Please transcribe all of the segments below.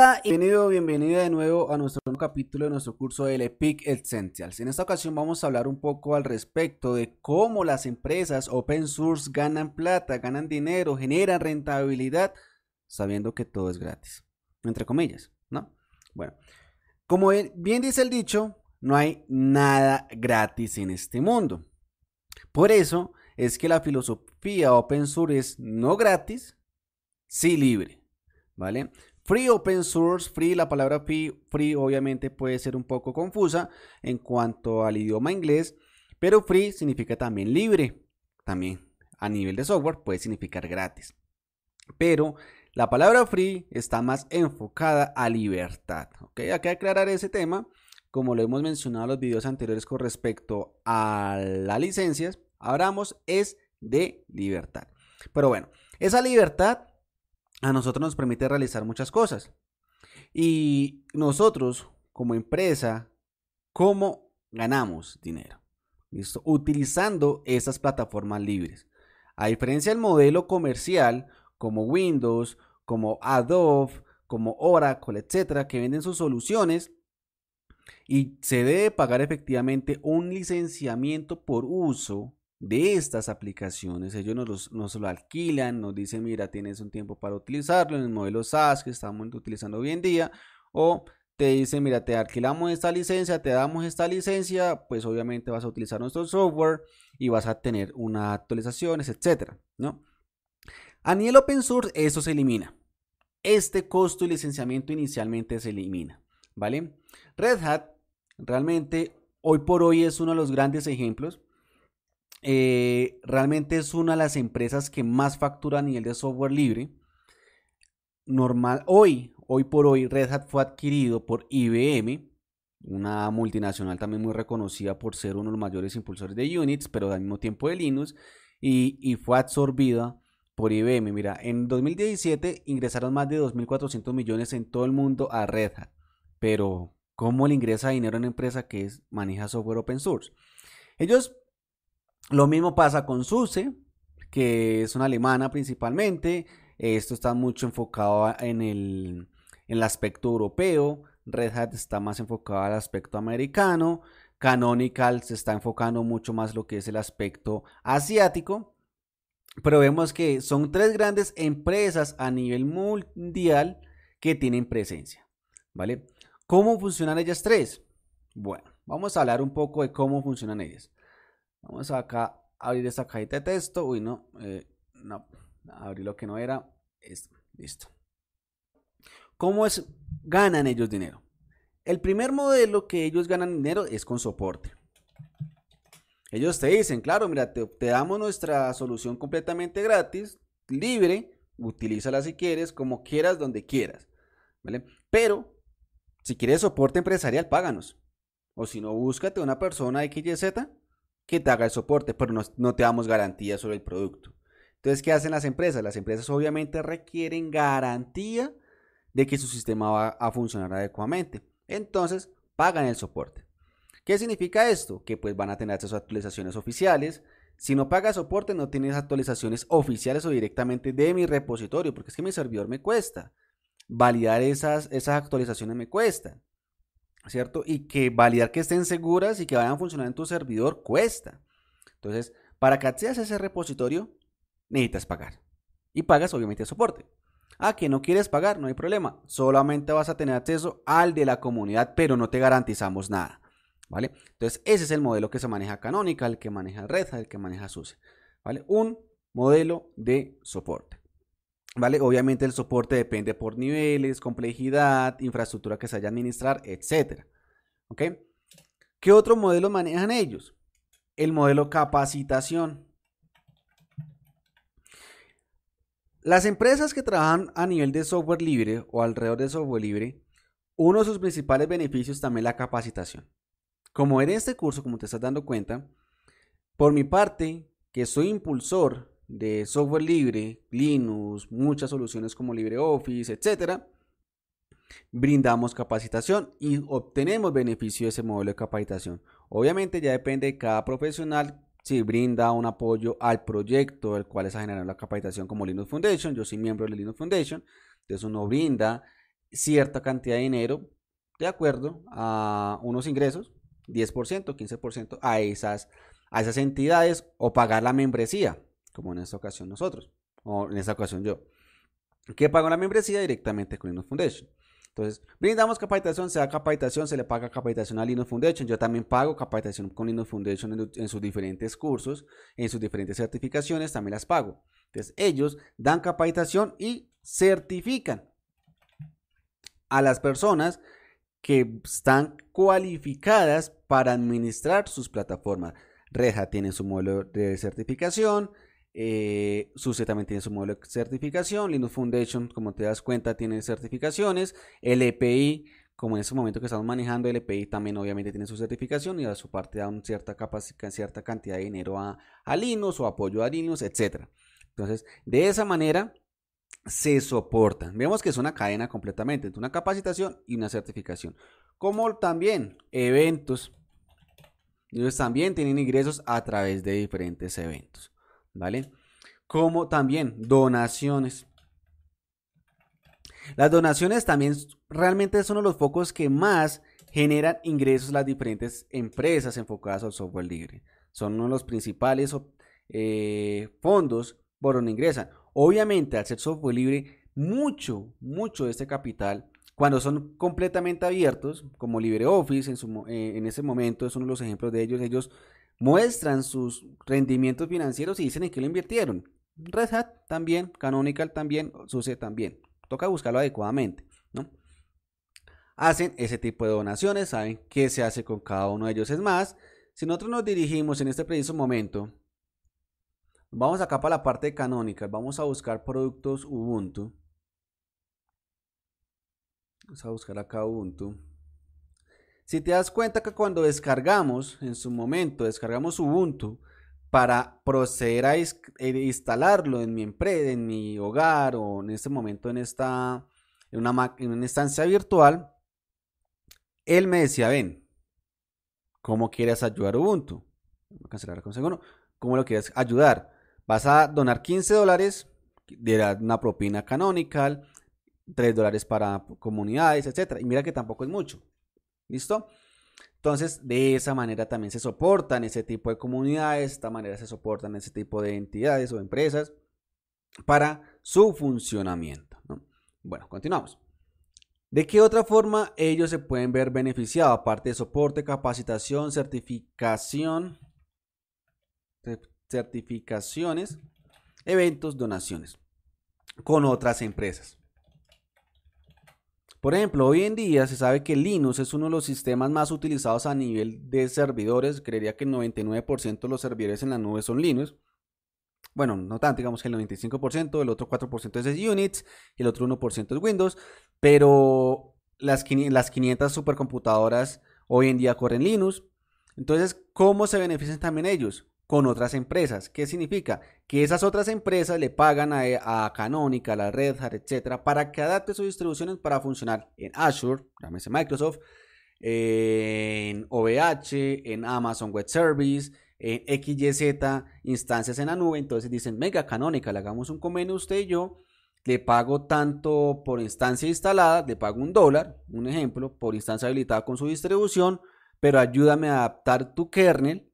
Hola y bienvenido, bienvenida de nuevo a nuestro capítulo de nuestro curso de Epic Essentials. En esta ocasión vamos a hablar un poco al respecto de cómo las empresas open source ganan plata, ganan dinero, generan rentabilidad, sabiendo que todo es gratis. Entre comillas, ¿no? Bueno, como bien dice el dicho, no hay nada gratis en este mundo. Por eso es que la filosofía open source es no gratis, sí libre, ¿vale? Free open source, free, la palabra free, free obviamente puede ser un poco confusa en cuanto al idioma inglés, pero free significa también libre, también a nivel de software puede significar gratis. Pero la palabra free está más enfocada a libertad. ¿ok? Hay que aclarar ese tema, como lo hemos mencionado en los videos anteriores con respecto a las licencias, hablamos es de libertad. Pero bueno, esa libertad a nosotros nos permite realizar muchas cosas. Y nosotros, como empresa, ¿cómo ganamos dinero? Utilizando esas plataformas libres. A diferencia del modelo comercial, como Windows, como Adobe, como Oracle, etcétera, que venden sus soluciones, y se debe pagar efectivamente un licenciamiento por uso de estas aplicaciones. Ellos nos, los, lo alquilan, nos dicen, mira, tienes un tiempo para utilizarlo en el modelo SaaS que estamos utilizando hoy en día. O te dicen, mira, te alquilamos esta licencia, te damos esta licencia, pues obviamente vas a utilizar nuestro software y vas a tener unas actualizaciones, etcétera, ¿no? A nivel open source, eso se elimina. Este costo y licenciamiento inicialmente se elimina, ¿vale? Red Hat realmente hoy por hoy es uno de los grandes ejemplos eh, realmente es una de las empresas que más factura a nivel de software libre. Normal, hoy, hoy por hoy, Red Hat fue adquirido por IBM, una multinacional también muy reconocida por ser uno de los mayores impulsores de Unix, pero al mismo tiempo de Linux, y, fue absorbida por IBM. Mira, en 2017 ingresaron más de 2.400 millones en todo el mundo a Red Hat, pero ¿cómo le ingresa dinero a una empresa que maneja software open source? Ellos lo mismo pasa con SUSE, que es una alemana principalmente. Esto está mucho enfocado en el, aspecto europeo. Red Hat está más enfocado al aspecto americano. Canonical se está enfocando mucho más lo que es el aspecto asiático. Pero vemos que son tres grandes empresas a nivel mundial que tienen presencia. ¿Vale? ¿Cómo funcionan ellas tres? Bueno, vamos a hablar un poco de cómo funcionan ellas. Vamos acá a abrir esta cajita de texto. Uy, no, eh, no, abrí lo que no era. listo. ¿Cómo es, ganan ellos dinero? El primer modelo que ellos ganan dinero es con soporte. Ellos te dicen, claro, mira, te, damos nuestra solución completamente gratis, libre, utilízala si quieres, como quieras, donde quieras. ¿vale? Pero, si quieres soporte empresarial, páganos. O si no, búscate una persona XYZ que te haga el soporte, pero no, te damos garantía sobre el producto. Entonces, ¿qué hacen las empresas? Las empresas obviamente requieren garantía de que su sistema va a funcionar adecuadamente. Entonces, pagan el soporte. ¿Qué significa esto? Que pues van a tener esas actualizaciones oficiales. Si no pagas soporte, no tienes actualizaciones oficiales o directamente de mi repositorio, porque es que mi servidor me cuesta. Validar esas, esas actualizaciones me cuesta. ¿cierto? Y que validar que estén seguras y que vayan a funcionar en tu servidor cuesta. Entonces, para que accedas a ese repositorio, necesitas pagar. Y pagas obviamente el soporte. Ah, que no quieres pagar, no hay problema. Solamente vas a tener acceso al de la comunidad, pero no te garantizamos nada. ¿Vale? Entonces, ese es el modelo que se maneja canónica, el que maneja Red el que maneja SUSE. ¿Vale? Un modelo de soporte. Obviamente el soporte depende por niveles, complejidad, infraestructura que se haya administrar, etc. ¿Ok? ¿Qué otro modelo manejan ellos? El modelo capacitación. Las empresas que trabajan a nivel de software libre o alrededor de software libre, uno de sus principales beneficios también es la capacitación. Como en este curso, como te estás dando cuenta, por mi parte, que soy impulsor de software libre, Linux, muchas soluciones como LibreOffice, etcétera, brindamos capacitación y obtenemos beneficio de ese modelo de capacitación. Obviamente ya depende de cada profesional si brinda un apoyo al proyecto del cual a generar la capacitación como Linux Foundation. Yo soy miembro de Linux Foundation, entonces uno brinda cierta cantidad de dinero de acuerdo a unos ingresos, 10%, 15% a esas, a esas entidades o pagar la membresía como en esta ocasión nosotros, o en esta ocasión yo, que pago la membresía directamente con Linux Foundation. Entonces, brindamos capacitación, se da capacitación, se le paga capacitación a Linux Foundation. Yo también pago capacitación con Linux Foundation en, en sus diferentes cursos, en sus diferentes certificaciones, también las pago. Entonces, ellos dan capacitación y certifican a las personas que están cualificadas para administrar sus plataformas. Reja tiene su modelo de certificación, eh, también tiene su modelo de certificación. Linux Foundation, como te das cuenta, tiene certificaciones. LPI, como en este momento que estamos manejando, LPI también obviamente tiene su certificación y a su parte da una cierta, cierta cantidad de dinero a, a Linux o apoyo a Linux, etcétera, Entonces, de esa manera se soportan. Vemos que es una cadena completamente, entre una capacitación y una certificación. Como también eventos. Ellos también tienen ingresos a través de diferentes eventos. ¿vale? Como también donaciones. Las donaciones también realmente son uno de los focos que más generan ingresos las diferentes empresas enfocadas al software libre. Son uno de los principales eh, fondos por donde ingresan. Obviamente, al ser software libre, mucho, mucho de este capital, cuando son completamente abiertos, como LibreOffice en, su, eh, en ese momento es uno de los ejemplos de ellos, ellos muestran sus rendimientos financieros y dicen en qué lo invirtieron. Red Hat también, Canonical también, SUSE también. Toca buscarlo adecuadamente, ¿no? Hacen ese tipo de donaciones, saben qué se hace con cada uno de ellos. Es más, si nosotros nos dirigimos en este preciso momento, vamos acá para la parte de Canonical, vamos a buscar productos Ubuntu. Vamos a buscar acá Ubuntu. Si te das cuenta que cuando descargamos, en su momento, descargamos Ubuntu para proceder a eh, instalarlo en mi empresa, en mi hogar o en este momento en esta, en una, instancia virtual, él me decía, ven, ¿cómo quieres ayudar Ubuntu? Voy a cancelar segundo. ¿Cómo lo quieres ayudar? Vas a donar 15 dólares, de una propina canonical, 3 dólares para comunidades, etc. Y mira que tampoco es mucho. ¿Listo? Entonces, de esa manera también se soportan ese tipo de comunidades, de esta manera se soportan ese tipo de entidades o empresas para su funcionamiento. Bueno, continuamos. ¿De qué otra forma ellos se pueden ver beneficiados? Aparte de soporte, capacitación, certificación, certificaciones, eventos, donaciones con otras empresas. Por ejemplo, hoy en día se sabe que Linux es uno de los sistemas más utilizados a nivel de servidores. Creería que el 99% de los servidores en la nube son Linux. Bueno, no tanto, digamos que el 95%, el otro 4% es Unix, el otro 1% es Windows, pero las, las 500 supercomputadoras hoy en día corren Linux. Entonces, ¿cómo se benefician también ellos? con otras empresas. ¿Qué significa? Que esas otras empresas le pagan a, a Canonical, a Red Hat, etcétera, para que adapte sus distribuciones para funcionar en Azure, llámese Microsoft, en OVH, en Amazon Web Service, en XYZ, instancias en la nube. Entonces dicen, mega Canonical, hagamos un convenio usted y yo. Le pago tanto por instancia instalada, le pago un dólar, un ejemplo, por instancia habilitada con su distribución, pero ayúdame a adaptar tu kernel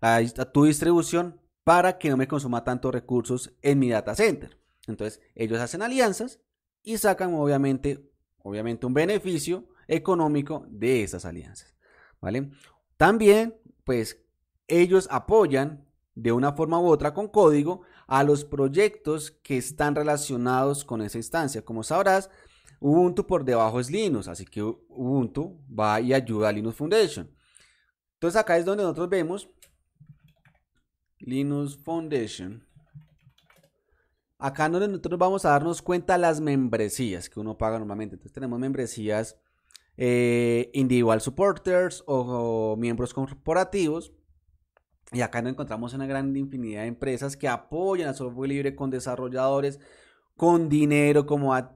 a, tu distribución para que no me consuma tantos recursos en mi data center. Entonces, ellos hacen alianzas y sacan obviamente, obviamente un beneficio económico de esas alianzas, ¿vale? También, pues ellos apoyan de una forma u otra con código a los proyectos que están relacionados con esa instancia. Como sabrás, Ubuntu por debajo es Linux, así que Ubuntu va y ayuda a Linux Foundation. Entonces acá es donde nosotros vemos Linux Foundation. Acá nosotros vamos a darnos cuenta las membresías que uno paga normalmente. Entonces tenemos membresías eh, individual supporters o, miembros corporativos. Y acá nos encontramos una gran infinidad de empresas que apoyan a software libre con desarrolladores, con dinero como a,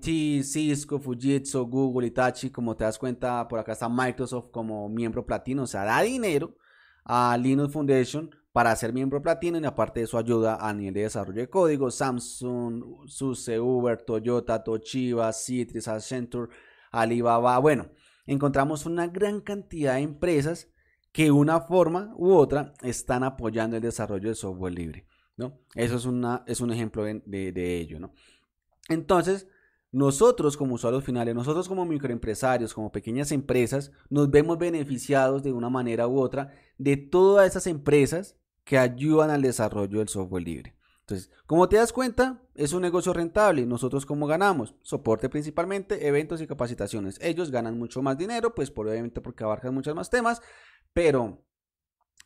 Cisco, Fujitsu, Google, Itachi. Como te das cuenta, por acá está Microsoft como miembro platino, o sea, da dinero a Linux Foundation para ser miembro platino y aparte de eso ayuda a nivel de desarrollo de código, Samsung, SUSE, Uber, Toyota, Toshiba, Citrix, Accenture, Alibaba, bueno, encontramos una gran cantidad de empresas que una forma u otra están apoyando el desarrollo de software libre, ¿no? Eso es, una, es un ejemplo de, de ello, ¿no? Entonces, nosotros como usuarios finales, nosotros como microempresarios, como pequeñas empresas, nos vemos beneficiados de una manera u otra de todas esas empresas que ayudan al desarrollo del software libre. Entonces, como te das cuenta, es un negocio rentable. Nosotros cómo ganamos? Soporte principalmente, eventos y capacitaciones. Ellos ganan mucho más dinero, pues obviamente porque abarcan muchos más temas, pero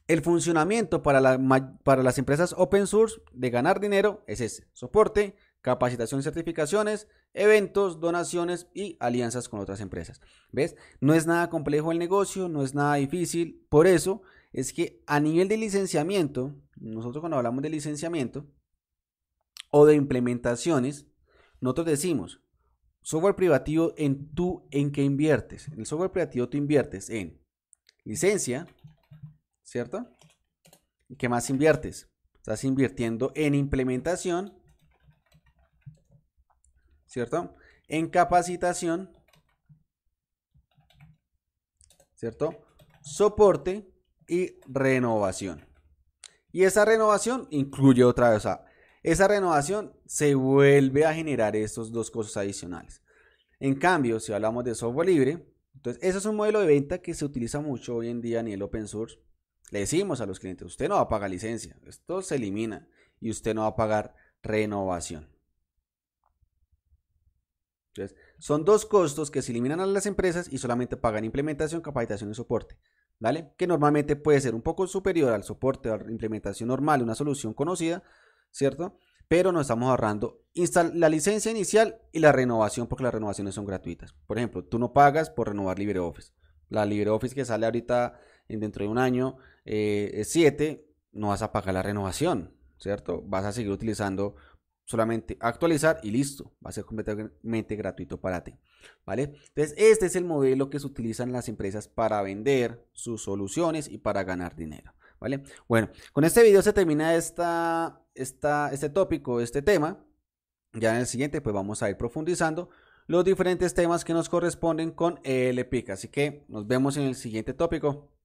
el funcionamiento para, para las empresas open source de ganar dinero es ese, soporte, capacitación, certificaciones, eventos, donaciones y alianzas con otras empresas. ¿Ves? No es nada complejo el negocio, no es nada difícil. Por eso es que a nivel de licenciamiento, nosotros cuando hablamos de licenciamiento o de implementaciones, nosotros decimos, software privativo en tú en qué inviertes. En el software privativo tú inviertes en licencia, ¿cierto? ¿Qué más inviertes? Estás invirtiendo en implementación ¿cierto? En capacitación, ¿cierto? Soporte y renovación. Y esa renovación incluye otra vez, o sea, esa renovación se vuelve a generar estos dos cosas adicionales. En cambio, si hablamos de software libre, entonces ese es un modelo de venta que se utiliza mucho hoy en día en el open source. Le decimos a los clientes, usted no va a pagar licencia, esto se elimina y usted no va a pagar renovación. Entonces, son dos costos que se eliminan a las empresas y solamente pagan implementación, capacitación y soporte. ¿Vale? Que normalmente puede ser un poco superior al soporte o a la implementación normal una solución conocida, ¿cierto? Pero nos estamos ahorrando la licencia inicial y la renovación, porque las renovaciones son gratuitas. Por ejemplo, tú no pagas por renovar LibreOffice. La LibreOffice que sale ahorita dentro de un año 7, eh, no vas a pagar la renovación, ¿cierto? Vas a seguir utilizando solamente actualizar y listo, va a ser completamente gratuito para ti, ¿vale? Entonces, este es el modelo que se utilizan las empresas para vender sus soluciones y para ganar dinero, ¿vale? Bueno, con este video se termina esta, esta, este tópico, este tema. Ya en el siguiente, pues vamos a ir profundizando los diferentes temas que nos corresponden con ELPIC. Así que nos vemos en el siguiente tópico.